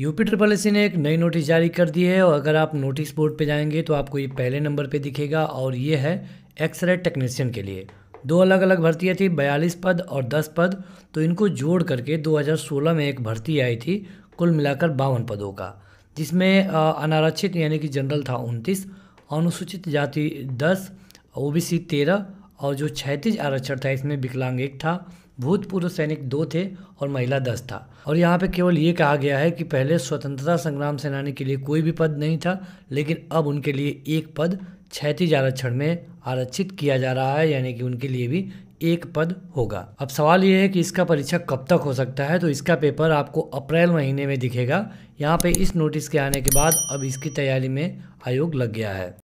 UP triple S ने एक नई नोटिस जारी कर दी है और अगर आप नोटिस बोर्ड पे जाएंगे तो आपको ये पहले नंबर पे दिखेगा और ये है एक्सरे टेक्नीशियन के लिए दो अलग अलग भर्तियाँ थी बयालीस पद और दस पद तो इनको जोड़ करके 2016 में एक भर्ती आई थी कुल मिलाकर बावन पदों का जिसमें अनारक्षित यानी कि जनरल था उनतीस अनुसूचित जाति दस ओ बी सी तेरह और जो क्षैतिज आरक्षण था इसमें विकलांग एक था भूतपूर्व सैनिक दो थे और महिला दस था और यहाँ पे केवल ये कहा गया है कि पहले स्वतंत्रता संग्राम सेनानी के लिए कोई भी पद नहीं था लेकिन अब उनके लिए एक पद क्षैतिज आरक्षण में आरक्षित किया जा रहा है यानी कि उनके लिए भी एक पद होगा अब सवाल यह है कि इसका परीक्षा कब तक हो सकता है तो इसका पेपर आपको अप्रैल महीने में दिखेगा यहाँ पे इस नोटिस के आने के बाद अब इसकी तैयारी में आयोग लग गया है